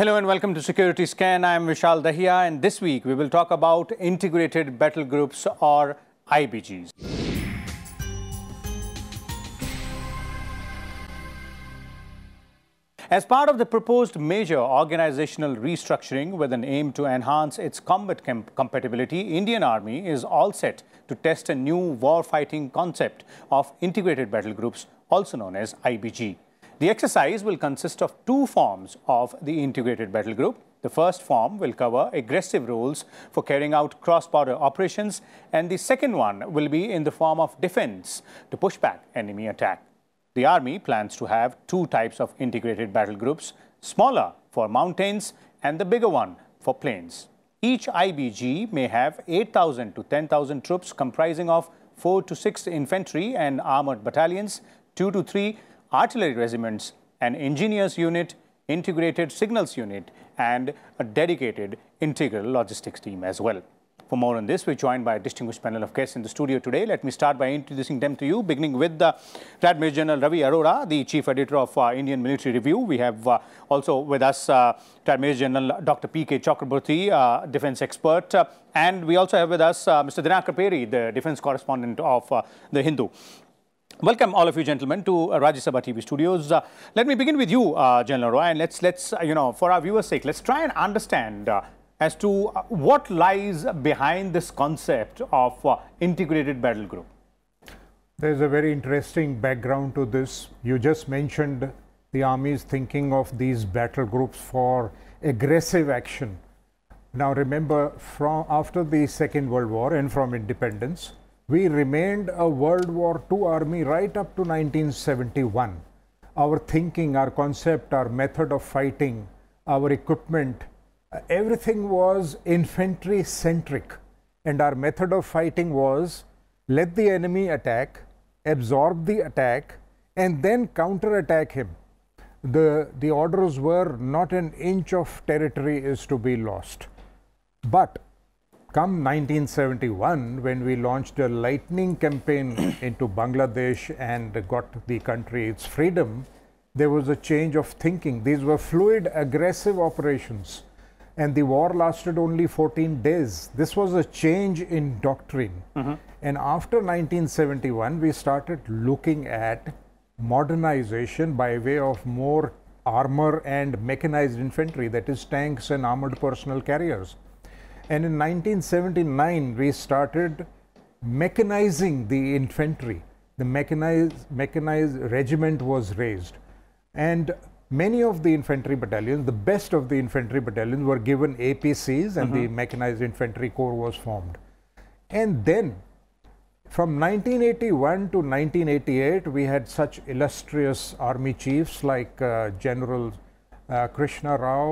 Hello and welcome to Security Scan. I'm Vishal Dahiya and this week we will talk about integrated battle groups or IBGs. As part of the proposed major organizational restructuring with an aim to enhance its combat compatibility, Indian Army is all set to test a new warfighting concept of integrated battle groups, also known as IBG. The exercise will consist of two forms of the integrated battle group. The first form will cover aggressive roles for carrying out cross-border operations and the second one will be in the form of defense to push back enemy attack. The army plans to have two types of integrated battle groups, smaller for mountains and the bigger one for plains. Each IBG may have 8,000 to 10,000 troops comprising of 4 to 6 infantry and armored battalions, 2 to 3 artillery regiments, an engineers unit, integrated signals unit, and a dedicated integral logistics team as well. For more on this, we're joined by a distinguished panel of guests in the studio today. Let me start by introducing them to you, beginning with the, uh, major General Ravi Arora, the Chief Editor of uh, Indian Military Review. We have uh, also with us uh, major General Dr. P.K. Chakraborty, uh, defense expert, uh, and we also have with us uh, Mr. Dinakar Peri, the defense correspondent of uh, The Hindu. Welcome, all of you gentlemen, to uh, Rajya Sabha TV studios. Uh, let me begin with you, uh, General Roy, and let's, let's uh, you know, for our viewers' sake, let's try and understand uh, as to uh, what lies behind this concept of integrated battle group. There's a very interesting background to this. You just mentioned the army's thinking of these battle groups for aggressive action. Now, remember, from after the Second World War and from independence, we remained a World War II army right up to 1971. Our thinking, our concept, our method of fighting, our equipment, everything was infantry centric. And our method of fighting was let the enemy attack, absorb the attack, and then counter-attack him. The, the orders were not an inch of territory is to be lost. But come 1971 when we launched a lightning campaign into Bangladesh and got the country its freedom, there was a change of thinking. These were fluid, aggressive operations, and the war lasted only 14 days. This was a change in doctrine. Mm-hmm. And after 1971, we started looking at modernization by way of more armor and mechanized infantry, that is, tanks and armored personnel carriers. And in 1979, we started mechanizing the infantry. The mechanized, mechanized regiment was raised. And many of the infantry battalions, the best of the infantry battalions, were given APCs and mm -hmm. the mm-hmm. Mechanized Infantry Corps was formed. And then from 1981 to 1988, we had such illustrious army chiefs like uh, General uh, Krishna Rao,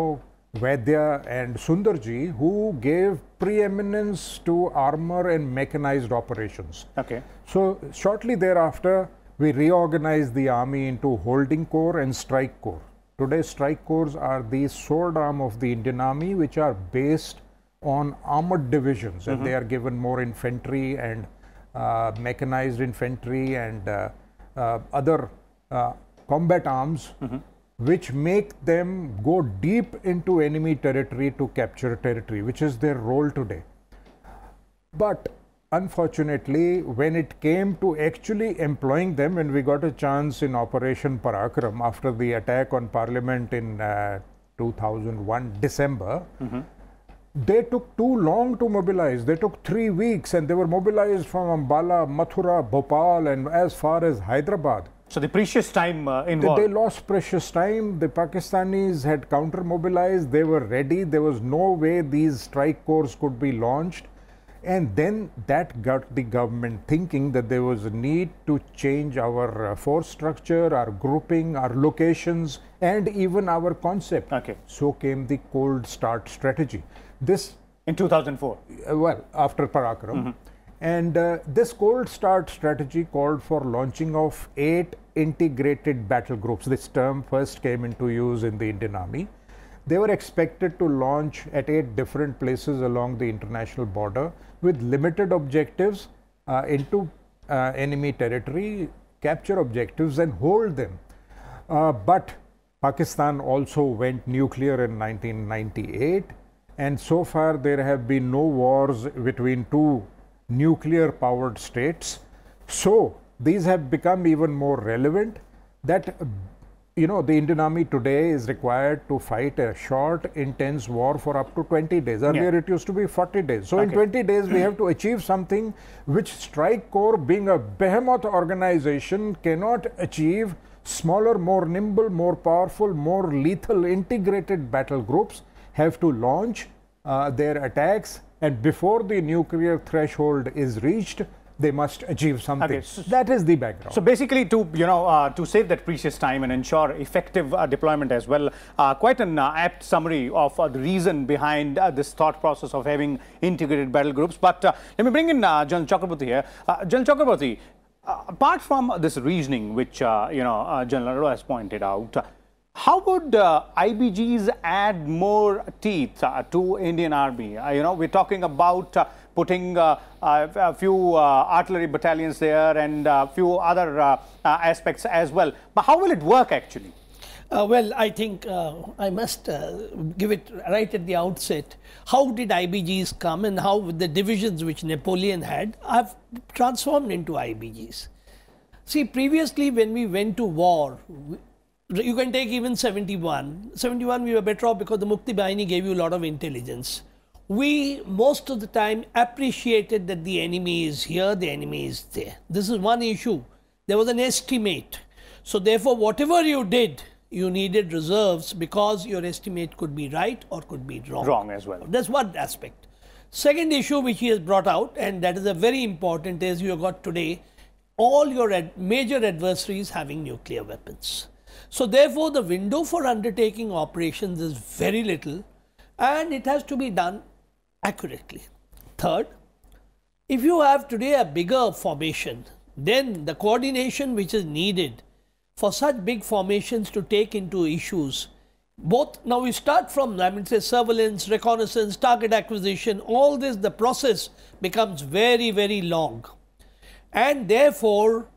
Vaidya and Sundarji who gave preeminence to armor and mechanized operations. Okay. So shortly thereafter, we reorganized the army into holding corps and strike corps. Today, strike corps are the sword arm of the Indian army, which are based on armored divisions, mm-hmm. and they are given more infantry and uh, mechanized infantry and uh, uh, other uh, combat arms. Mm-hmm which make them go deep into enemy territory to capture territory, which is their role today. But unfortunately, when it came to actually employing them, when we got a chance in Operation Parakram after the attack on Parliament in uh, 2001 December, mm-hmm. they took too long to mobilize. They took three weeks and they were mobilized from Ambala, Mathura, Bhopal, and as far as Hyderabad. So the precious time uh, involved. They, they lost precious time. The Pakistanis had counter mobilized. They were ready. There was no way these strike corps could be launched. And then that got the government thinking that there was a need to change our uh, force structure, our grouping, our locations, and even our concept. Okay. So came the cold start strategy. This in 2004. Uh, well, after Parakram. Mm -hmm and uh, this cold start strategy called for launching of eight integrated battle groups. This term first came into use in the Indian Army. They were expected to launch at eight different places along the international border with limited objectives uh, into uh, enemy territory, capture objectives and hold them. Uh, but Pakistan also went nuclear in 1998 and so far there have been no wars between two nuclear powered states. So these have become even more relevant that you know the Indian army today is required to fight a short intense war for up to 20 days earlier yeah. it used to be 40 days so okay. in 20 days we have to achieve something which strike corps being a behemoth organization cannot achieve smaller more nimble more powerful more lethal integrated battle groups have to launch uh, their attacks and before the nuclear threshold is reached, they must achieve something. Okay, so that is the background. So basically, to you know, uh, to save that precious time and ensure effective uh, deployment as well, uh, quite an uh, apt summary of uh, the reason behind uh, this thought process of having integrated battle groups. But let me bring in uh, General Chakraborty here. Uh, General Chakraborty, apart from this reasoning, which you know General Arora has pointed out how would uh, IBGs add more teeth uh, to Indian Army? Uh, you know, we're talking about uh, putting uh, uh, a few artillery battalions there and a few other aspects as well. But how will it work actually? well, I think I must give it right at the outset. How did IBGs come and how the divisions which Napoleon had have transformed into IBGs? See, previously when we went to war, you can take even 71. 71 we were better off because the Mukti Bahini gave you a lot of intelligence. We most of the time appreciated that the enemy is here, the enemy is there. This is one issue. There was an estimate. So therefore, whatever you did, you needed reserves because your estimate could be right or could be wrong. Wrong as well. That's one aspect. Second issue which he has brought out, and that is a very important, is you have got today all your ad major adversaries having nuclear weapons. So therefore, the window for undertaking operations is very little and it has to be done accurately. Third, if you have today a bigger formation, then the coordination which is needed for such big formations to take into issues, both now we start from, I mean, say surveillance, reconnaissance, target acquisition, all this, the process becomes very, very long. And therefore,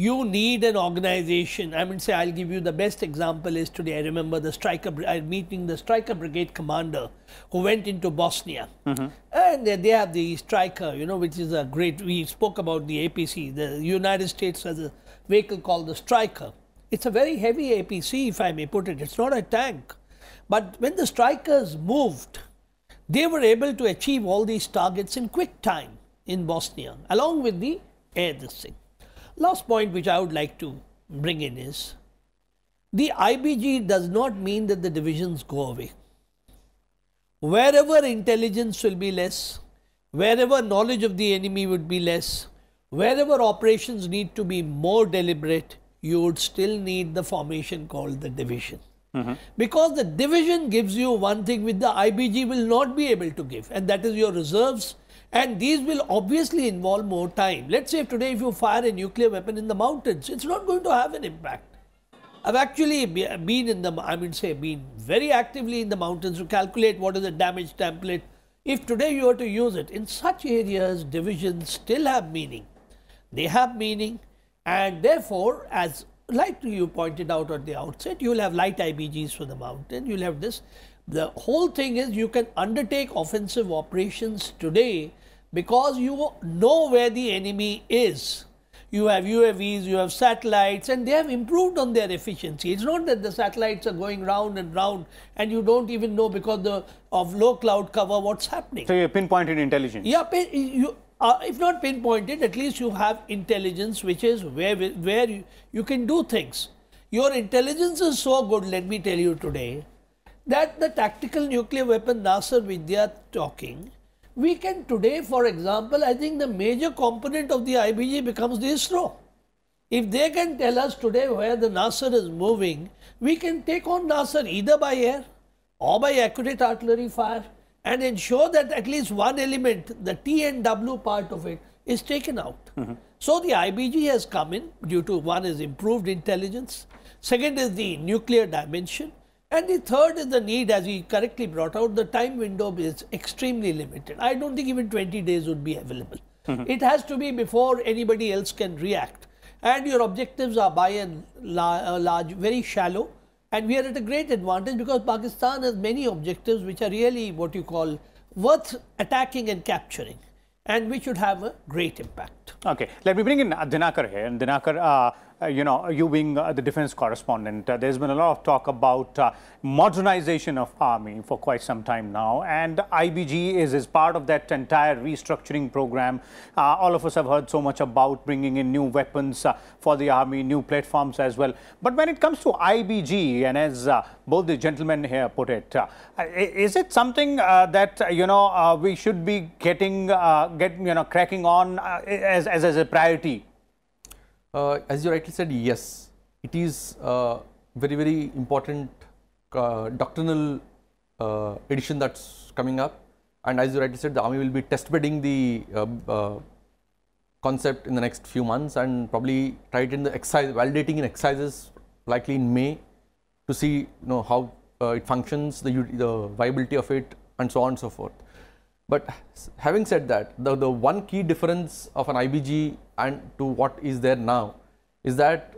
you need an organization. I would say I'll give you the best example is today. I remember the striker I meeting the striker brigade commander who went into Bosnia, mm-hmm. and they, they have the striker, you know, which is a great. We spoke about the APC. The United States has a vehicle called the striker. It's a very heavy APC, if I may put it. It's not a tank, but when the strikers moved, they were able to achieve all these targets in quick time in Bosnia, along with the air this thing. Last point which I would like to bring in is the IBG does not mean that the divisions go away. Wherever intelligence will be less, wherever knowledge of the enemy would be less, wherever operations need to be more deliberate, you would still need the formation called the division. Mm -hmm. Because the division gives you one thing which the IBG will not be able to give, and that is your reserves and these will obviously involve more time. Let's say if today if you fire a nuclear weapon in the mountains, it's not going to have an impact. I've actually been in the, I mean say, been very actively in the mountains to calculate what is the damage template. If today you were to use it, in such areas, divisions still have meaning. They have meaning and therefore, as like you pointed out at the outset, you'll have light IBGs for the mountain, you'll have this. The whole thing is you can undertake offensive operations today because you know where the enemy is. You have UAVs, you have satellites, and they have improved on their efficiency. It's not that the satellites are going round and round, and you don't even know because the, of low cloud cover what's happening. So you pinpointed intelligence. Yeah, you, uh, if not pinpointed, at least you have intelligence, which is where where you, you can do things. Your intelligence is so good. Let me tell you today that the tactical nuclear weapon NASA, Vidya, talking we can today, for example, I think the major component of the IBG becomes the ISRO. If they can tell us today where the Nasser is moving, we can take on Nasser either by air or by accurate artillery fire and ensure that at least one element, the T and W part of it, is taken out. Mm -hmm. So the IBG has come in due to one is improved intelligence, second is the nuclear dimension, and the third is the need, as we correctly brought out, the time window is extremely limited. I don't think even 20 days would be available. Mm -hmm. It has to be before anybody else can react. And your objectives are by and uh, large very shallow. And we are at a great advantage because Pakistan has many objectives which are really what you call worth attacking and capturing and which would have a great impact. Okay, let me bring in Dinakar here. And Dinakar, uh, uh, you know, you being uh, the defense correspondent, uh, there's been a lot of talk about modernization of army for quite some time now, and IBG is, is part of that entire restructuring program. all of us have heard so much about bringing in new weapons for the army, new platforms as well. But when it comes to IBG, and as both the gentlemen here put it, is it something that you know we should be getting, get you know, cracking on as, as as a priority uh, as you rightly said, yes, it is uh, very, very important uh, doctrinal uh, edition that's coming up. And as you rightly said, the army will be test bedding the uh, concept in the next few months and probably try it in the exercise, validating in exercises likely in May to see you know, how it functions, the, the viability of it and so on and so forth. But having said that, the, the one key difference of an IBG and to what is there now is that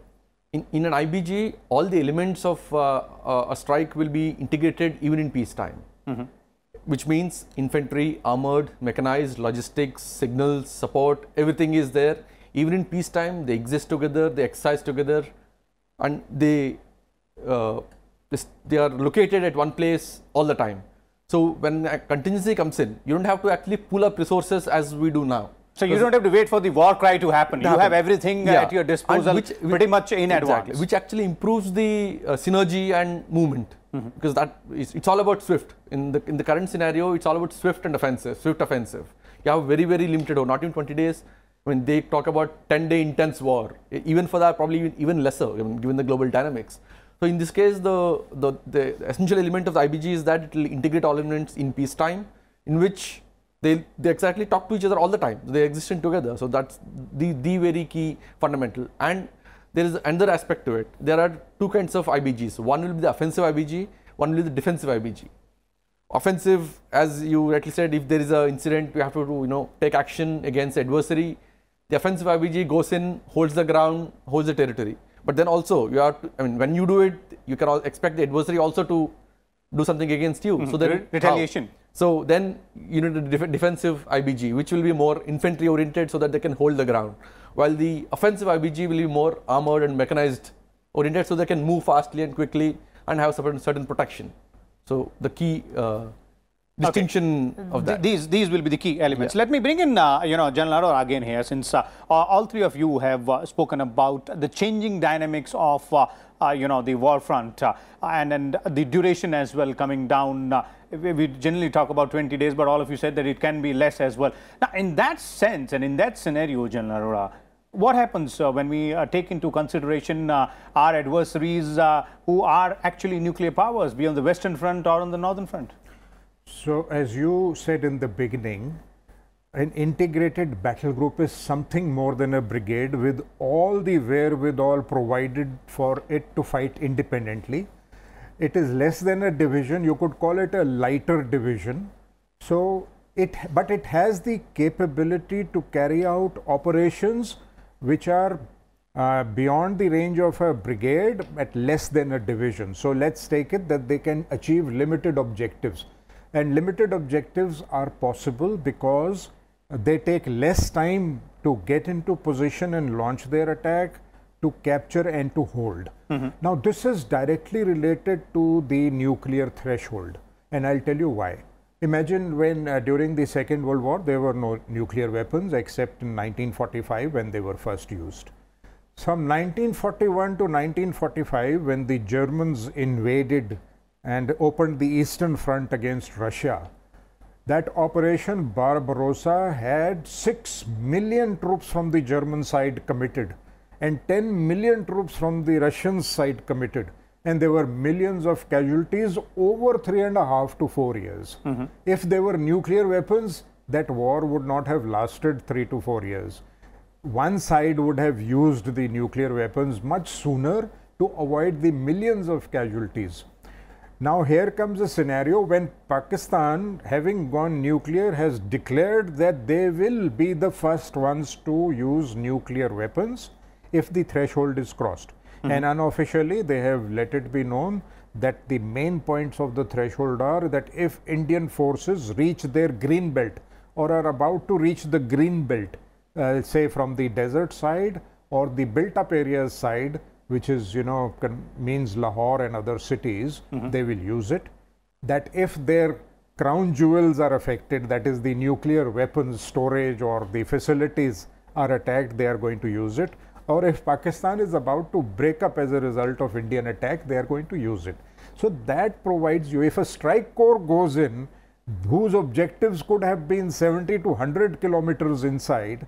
in, in an IBG, all the elements of uh, a strike will be integrated even in peacetime, mm -hmm. which means infantry, armored, mechanized, logistics, signals, support, everything is there. Even in peacetime, they exist together, they exercise together, and they, uh, they are located at one place all the time. So when a contingency comes in, you don't have to actually pull up resources as we do now. So you don't have to wait for the war cry to happen. You happen. have everything yeah. at your disposal which, which, pretty much in exactly, advance. Which actually improves the uh, synergy and movement mm -hmm. because that is, it's all about swift. In the, in the current scenario, it's all about swift and offensive, swift offensive. You have very, very limited or not even 20 days. I mean, they talk about 10 day intense war, even for that, probably even lesser, given the global dynamics. So in this case, the, the, the essential element of the IBG is that it will integrate all elements in peacetime, in which they, they exactly talk to each other all the time. They exist in together. So that's the, the very key fundamental. And there is another aspect to it. There are two kinds of IBGs. One will be the offensive IBG, one will be the defensive IBG. Offensive, as you rightly said, if there is an incident, you have to you know take action against adversary. The offensive IBG goes in, holds the ground, holds the territory. But then also you have to, I mean, when you do it, you can expect the adversary also to do something against you. Mm -hmm. So then retaliation. How? So then you need a def defensive IBG, which will be more infantry oriented, so that they can hold the ground, while the offensive IBG will be more armored and mechanized oriented, so they can move fastly and quickly and have certain certain protection. So the key uh, distinction okay. of that. Th these these will be the key elements. Yeah. Let me bring in uh, you know General Arora again here, since uh, all three of you have uh, spoken about the changing dynamics of uh, uh, you know the war front uh, and and the duration as well coming down. we generally talk about 20 days, but all of you said that it can be less as well. Now, in that sense and in that scenario, General Arora, what happens uh, when we uh, take into consideration uh, our adversaries who are actually nuclear powers, be on the Western Front or on the Northern Front? So, as you said in the beginning, an integrated battle group is something more than a brigade with all the wherewithal provided for it to fight independently. It is less than a division, you could call it a lighter division. So, it but it has the capability to carry out operations which are uh, beyond the range of a brigade at less than a division. So, let's take it that they can achieve limited objectives and limited objectives are possible because they take less time to get into position and launch their attack, to capture and to hold. Mm -hmm. Now, this is directly related to the nuclear threshold, and I'll tell you why. Imagine when uh, during the Second World War there were no nuclear weapons except in 1945 when they were first used. From 1941 to 1945, when the Germans invaded and opened the Eastern Front against Russia. That Operation Barbarossa had 6 million troops from the German side committed and 10 million troops from the Russian side committed. And there were millions of casualties over three and a half to four years. Mm-hmm. If there were nuclear weapons, that war would not have lasted three to four years. One side would have used the nuclear weapons much sooner to avoid the millions of casualties. Now here comes a scenario when Pakistan, having gone nuclear, has declared that they will be the first ones to use nuclear weapons if the threshold is crossed. Mm -hmm. And unofficially, they have let it be known that the main points of the threshold are that if Indian forces reach their green belt or are about to reach the green belt, uh, say from the desert side or the built up areas side, which is, you know, means Lahore and other cities, mm -hmm. they will use it. That if their crown jewels are affected, that is the nuclear weapons storage or the facilities are attacked, they are going to use it. Or if Pakistan is about to break up as a result of Indian attack, they are going to use it. So that provides you, if a strike corps goes in, whose objectives could have been 70 to 100 kilometers inside,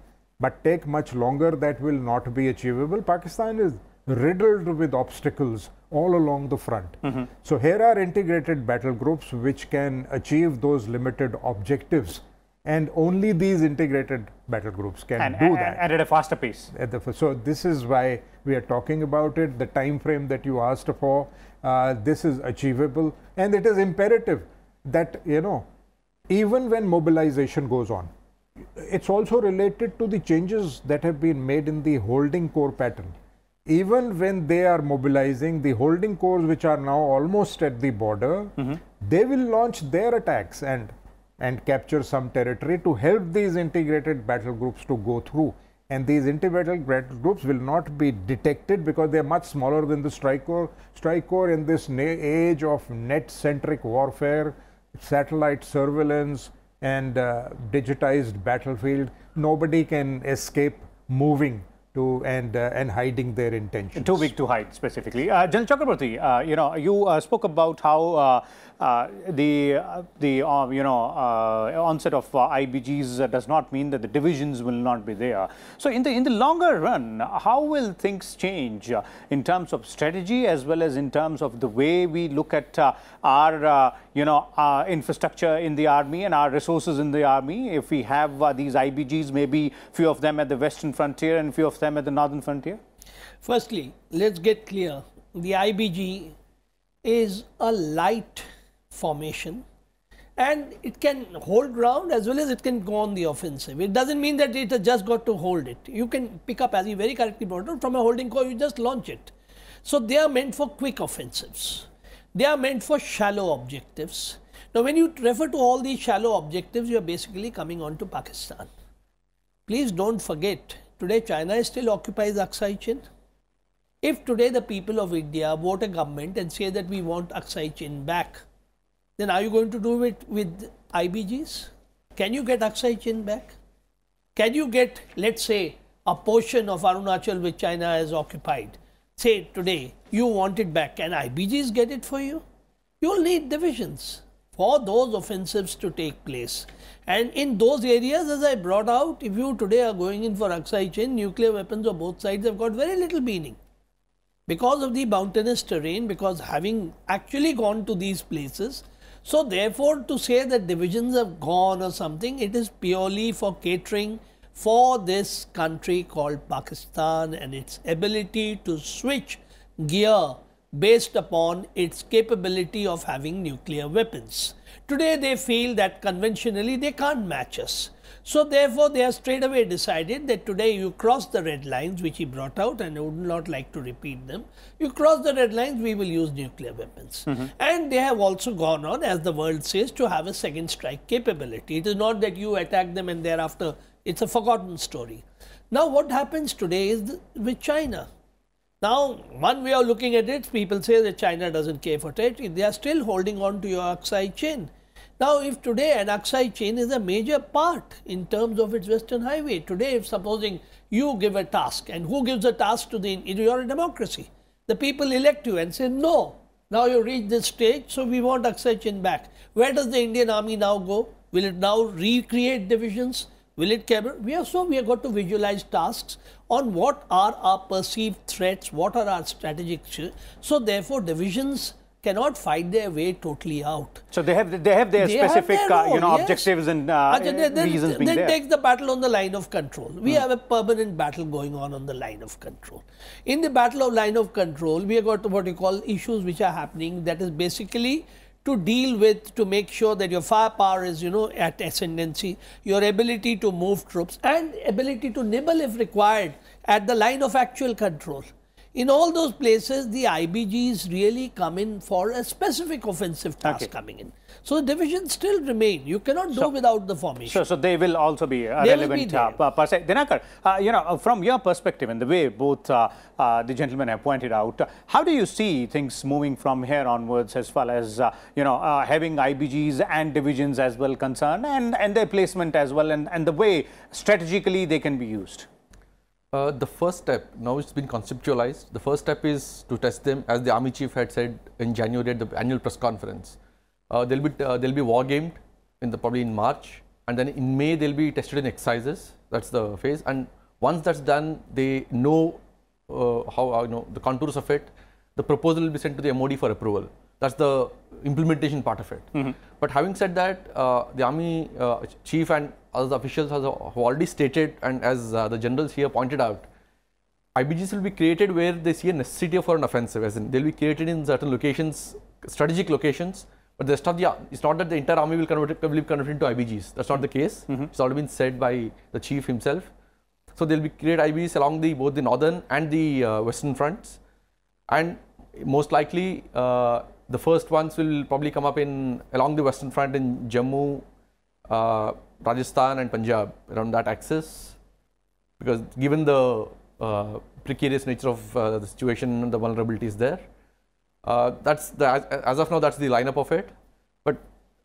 but take much longer, that will not be achievable. Pakistan is riddled with obstacles all along the front. Mm -hmm. So here are integrated battle groups which can achieve those limited objectives. And only these integrated battle groups can and, do and, that. And at a faster pace. The, so this is why we are talking about it. The time frame that you asked for, uh, this is achievable. And it is imperative that, you know, even when mobilization goes on, it's also related to the changes that have been made in the holding core pattern even when they are mobilizing the holding corps, which are now almost at the border, mm-hmm. they will launch their attacks and and capture some territory to help these integrated battle groups to go through. And these integrated battle groups will not be detected because they are much smaller than the strike corps. Strike corps in this na- age of net-centric warfare, satellite surveillance, and uh, digitized battlefield, nobody can escape moving to and uh, and hiding their intentions. Too big to hide, specifically. Uh, General Chakraborty, uh, you know, you uh, spoke about how uh, uh, the uh, the you know onset of IBGs does not mean that the divisions will not be there. So in the in the longer run, how will things change in terms of strategy as well as in terms of the way we look at our you know, our infrastructure in the army and our resources in the army. If we have uh, these IBGs, maybe few of them at the western frontier and few of them at the northern frontier? Firstly, let's get clear. The IBG is a light formation and it can hold ground as well as it can go on the offensive. It doesn't mean that it has just got to hold it. You can pick up, as you very correctly brought out, from a holding core, you just launch it. So they are meant for quick offensives. They are meant for shallow objectives. Now, when you refer to all these shallow objectives, you are basically coming on to Pakistan. Please don't forget, today China still occupies Aksai Chin. If today the people of India vote a government and say that we want Aksai Chin back, then are you going to do it with IBGs? Can you get Aksai Chin back? Can you get, let's say, a portion of Arunachal which China has occupied, say today, you want it back. Can IBGs get it for you? You'll need divisions for those offensives to take place. And in those areas, as I brought out, if you today are going in for Aksai Chain, nuclear weapons of both sides have got very little meaning. Because of the mountainous terrain, because having actually gone to these places, so therefore to say that divisions have gone or something, it is purely for catering for this country called Pakistan and its ability to switch gear based upon its capability of having nuclear weapons. Today they feel that conventionally they can't match us. So therefore they have straight away decided that today you cross the red lines which he brought out and I would not like to repeat them. You cross the red lines we will use nuclear weapons. Mm -hmm. And they have also gone on as the world says to have a second strike capability. It is not that you attack them and thereafter it's a forgotten story. Now what happens today is with China. Now, one way of looking at it, people say that China doesn't care for territory. They are still holding on to your Aksai chain. Now, if today an Aksai chain is a major part in terms of its Western highway, today, if supposing you give a task, and who gives a task to the, you're a democracy. The people elect you and say, no, now you reach this stage, so we want Aksai chain back. Where does the Indian army now go? Will it now recreate divisions? Will it We are so we have got to visualize tasks on what are our perceived threats, what are our strategic. So therefore, divisions cannot fight their way totally out. So they have they have their they specific have their uh, own, you know yes. objectives and uh, they, reasons being there. They take the battle on the line of control. We hmm. have a permanent battle going on on the line of control. In the battle of line of control, we have got what you call issues which are happening. That is basically to deal with to make sure that your firepower is you know at ascendancy your ability to move troops and ability to nibble if required at the line of actual control in all those places the ibgs really come in for a specific offensive task okay. coming in so the divisions still remain. You cannot do without the formation. Sure, so they will also be uh, they relevant. Will be uh, per se. Dinakar, uh, you know, uh, from your perspective and the way both uh, uh, the gentlemen have pointed out, how do you see things moving from here onwards as far as, uh, you know, having IBGs and divisions as well concerned and, and their placement as well and, and the way strategically they can be used? Uh, the first step, now it's been conceptualized, the first step is to test them as the army chief had said in January at the annual press conference. Uh, they'll be uh, they'll be war gamed in the probably in March, and then in May they'll be tested in exercises. That's the phase, and once that's done, they know uh, how you know the contours of it. The proposal will be sent to the MOD for approval. That's the implementation part of it. Mm -hmm. But having said that, uh, the army uh, chief and other officials have already stated, and as uh, the generals here pointed out, IBGs will be created where they see a necessity for an offensive, as in they'll be created in certain locations, strategic locations, but the rest of the, it's not that the entire army will convert, will be converted into IBGs. That's not the case. Mm -hmm. It's already been said by the chief himself. So they'll be create IBGs along the both the northern and the uh, western fronts, and most likely uh, the first ones will probably come up in along the western front in Jammu, uh, Rajasthan, and Punjab around that axis, because given the uh, precarious nature of uh, the situation and the vulnerabilities there. Uh, that's the, as of now, that's the lineup of it. But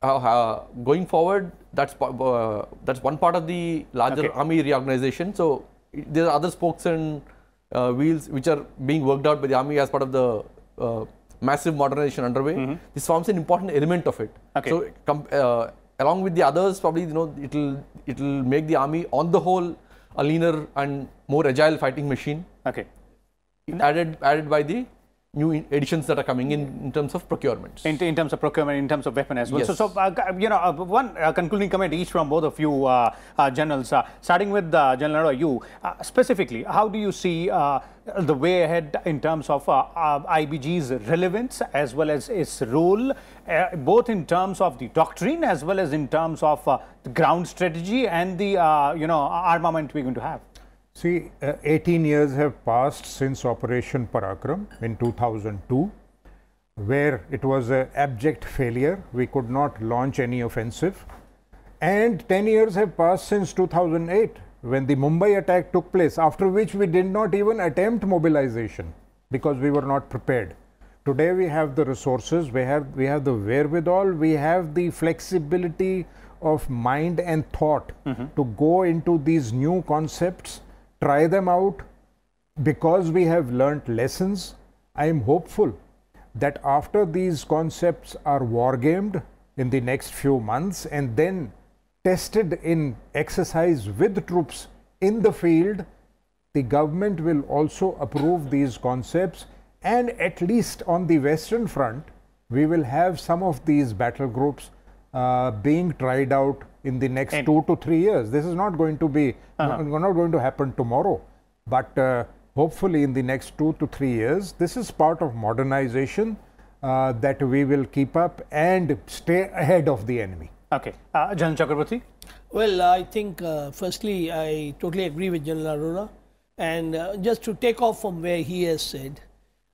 uh, uh going forward, that's uh, that's one part of the larger okay. army reorganization. So there are other spokes and wheels which are being worked out by the army as part of the massive modernization underway. Mm -hmm. This forms an important element of it. Okay. So along with the others, probably you know it'll it'll make the army on the whole a leaner and more agile fighting machine. Okay. Added added by the new additions that are coming in in terms of procurements. In, in terms of procurement, in terms of weapon as well. Yes. So, so uh, you know, uh, one uh, concluding comment each from both of you uh, uh, generals, uh, starting with General Naro, you specifically, how do you see the way ahead in terms of IBG's relevance as well as its role, both in terms of the doctrine as well as in terms of the ground strategy and the, you know, armament we're going to have? See, uh, 18 years have passed since Operation Parakram in 2002, where it was an abject failure. We could not launch any offensive. And 10 years have passed since 2008, when the Mumbai attack took place, after which we did not even attempt mobilization because we were not prepared. Today we have the resources, we have, we have the wherewithal, we have the flexibility of mind and thought mm -hmm. to go into these new concepts try them out. Because we have learnt lessons, I am hopeful that after these concepts are wargamed in the next few months and then tested in exercise with troops in the field, the government will also approve these concepts and at least on the western front, we will have some of these battle groups uh, being tried out in the next and two to three years. This is not going to be, uh -huh. not going to happen tomorrow, but uh, hopefully in the next two to three years, this is part of modernization uh, that we will keep up and stay ahead of the enemy. Okay. Uh, General Chakraborty? Well, I think uh, firstly, I totally agree with General Arora. And uh, just to take off from where he has said,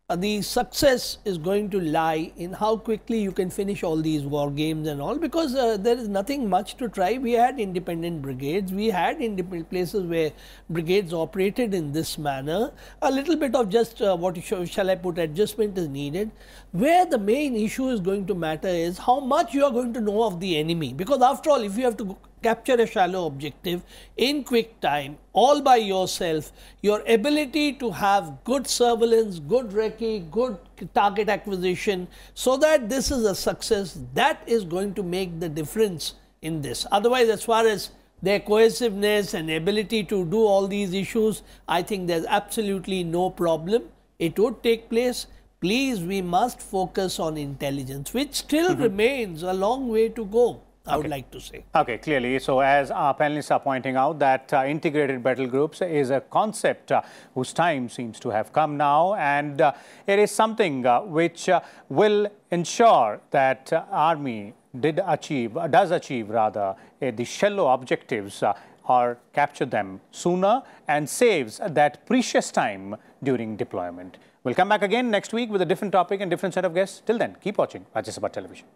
uh, the success is going to lie in how quickly you can finish all these war games and all because uh, there is nothing much to try. We had independent brigades, we had independent places where brigades operated in this manner. A little bit of just uh, what sh shall I put adjustment is needed. Where the main issue is going to matter is how much you are going to know of the enemy because after all, if you have to capture a shallow objective in quick time all by yourself, your ability to have good surveillance, good recce, good target acquisition, so that this is a success, that is going to make the difference in this. Otherwise, as far as their cohesiveness and ability to do all these issues, I think there's absolutely no problem. It would take place. Please, we must focus on intelligence, which still mm -hmm. remains a long way to go. I okay. would like to say. Okay, clearly. So as our panelists are pointing out that uh, integrated battle groups is a concept uh, whose time seems to have come now and uh, it is something uh, which uh, will ensure that uh, army did achieve, does achieve rather, eh, the shallow objectives or capture them sooner and saves that precious time during deployment. We'll come back again next week with a different topic and different set of guests. Till then, keep watching Rajya Sabha Television.